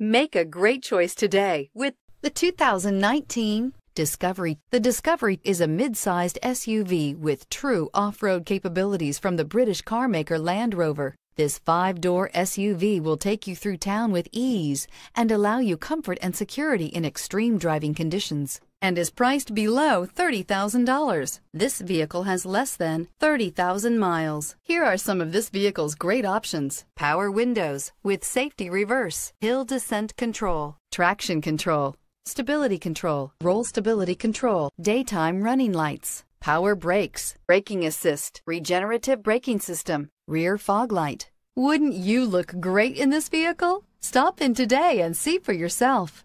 Make a great choice today with the 2019 Discovery. The Discovery is a mid-sized SUV with true off-road capabilities from the British carmaker Land Rover. This five-door SUV will take you through town with ease and allow you comfort and security in extreme driving conditions and is priced below $30,000. This vehicle has less than 30,000 miles. Here are some of this vehicle's great options. Power windows with safety reverse, hill descent control, traction control, stability control, roll stability control, daytime running lights, power brakes, braking assist, regenerative braking system, rear fog light. Wouldn't you look great in this vehicle? Stop in today and see for yourself.